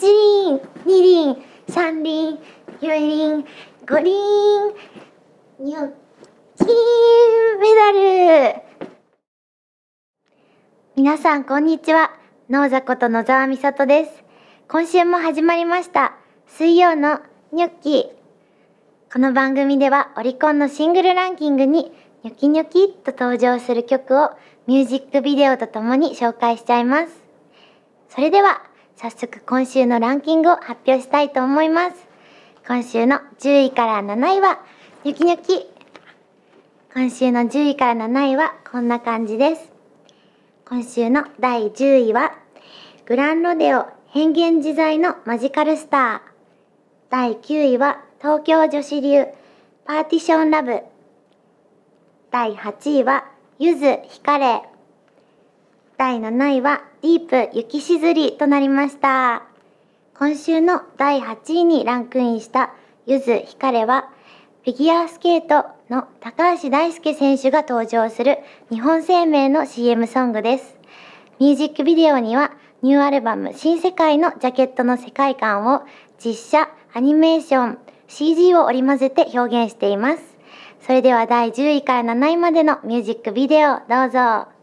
一輪二輪三輪四輪五輪よ金メダル皆さんこんにちは農座こと野沢美里です今週も始まりました水曜のニョッキこの番組ではオリコンのシングルランキングにニョキニョキと登場する曲をミュージックビデオとともに紹介しちゃいますそれでは早速今週のランキングを発表したいと思います。今週の10位から7位は、ニョキニョキ。今週の10位から7位はこんな感じです。今週の第10位は、グランロデオ変幻自在のマジカルスター。第9位は、東京女子流パーティションラブ。第8位は、ゆずひかれ。第7位はディープ雪しずりとなりました。今週の第8位にランクインしたゆずひかれは、フィギュアスケートの高橋大輔選手が登場する日本生命の CM ソングです。ミュージックビデオにはニューアルバム新世界のジャケットの世界観を実写、アニメーション、CG を織り交ぜて表現しています。それでは第10位から7位までのミュージックビデオどうぞ。